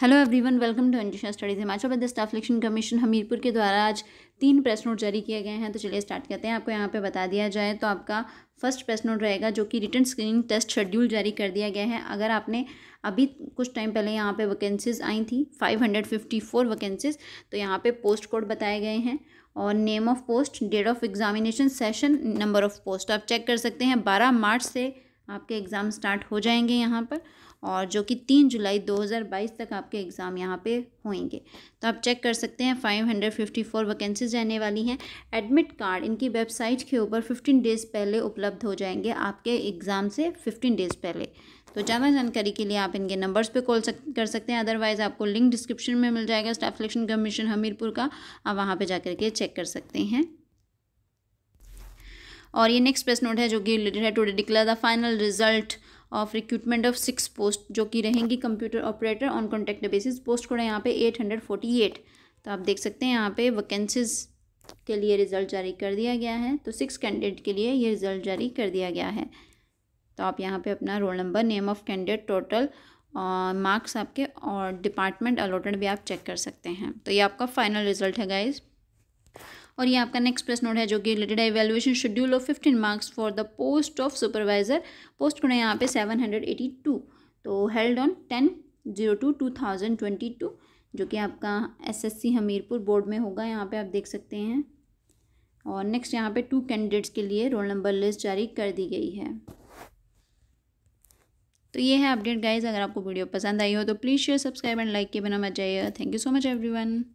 hello everyone welcome to Anjusha studies Himachal Pradesh election commission Hamirpur के द्वारा आज तीन प्रेस नोट जारी किए गए हैं तो चलिए स्टार्ट करते हैं आपको यहाँ पे बता दिया जाए तो आपका फर्स्ट प्रेस नोट रहेगा जो कि रिटर्न स्क्रीनिंग टेस्ट शेड्यूल जारी कर दिया गया है अगर आपने अभी कुछ टाइम पहले यहाँ पर वैकेंसीज आई थी फाइव वैकेंसीज तो यहाँ पे पोस्ट कोड बताए गए हैं और name of post date of examination session number of post आप चेक कर सकते हैं बारह मार्च से आपके एग्ज़ाम स्टार्ट हो जाएंगे यहाँ पर और जो कि तीन जुलाई 2022 तक आपके एग्ज़ाम यहाँ पे होंगे तो आप चेक कर सकते हैं 554 वैकेंसीज रहने वाली हैं एडमिट कार्ड इनकी वेबसाइट के ऊपर 15 डेज़ पहले उपलब्ध हो जाएंगे आपके एग्ज़ाम से 15 डेज़ पहले तो ज़्यादा जानकारी के लिए आप इनके नंबर्स पे कॉल सक, कर सकते हैं अदरवाइज़ आपको लिंक डिस्क्रिप्शन में मिल जाएगा स्टाफ सिलेक्शन कमीशन हमीरपुर का आप वहाँ पर जा के चेक कर सकते हैं और ये नेक्स्ट प्रेस नोट है जो कि रिलेटेड है today declare the final result of recruitment of six post जो कि रहेंगी computer operator on contact basis post code है यहाँ पे एट हंड्रेड फोर्टी एट तो आप देख सकते हैं यहाँ पे वैकेंसीज के लिए रिज़ल्ट जारी कर दिया गया है तो सिक्स कैंडिडेट के लिए ये रिज़ल्ट जारी कर दिया गया है तो आप यहाँ पे अपना roll number name of candidate total और मार्क्स आपके और डिपार्टमेंट अलॉटेड भी आप चेक कर सकते हैं तो ये आपका फाइनल रिज़ल्ट है गाइज़ और ये आपका नेक्स्ट प्रश्न नोट है जो कि related evaluation schedule of fifteen marks for the post of supervisor post को यहाँ पे सेवन हंड्रेड एटी टू तो held on ten zero two two thousand twenty two जो कि आपका एसएससी हमीरपुर बोर्ड में होगा यहाँ पे आप देख सकते हैं और नेक्स्ट यहाँ पे टू कैंडिडेट्स के लिए रोल नंबर लिस्ट जारी कर दी गई है तो ये है अपडेट गाइज अगर आपको वीडियो पसंद आई हो तो please share subscribe and like के बिना मत जाइए thank you so much everyone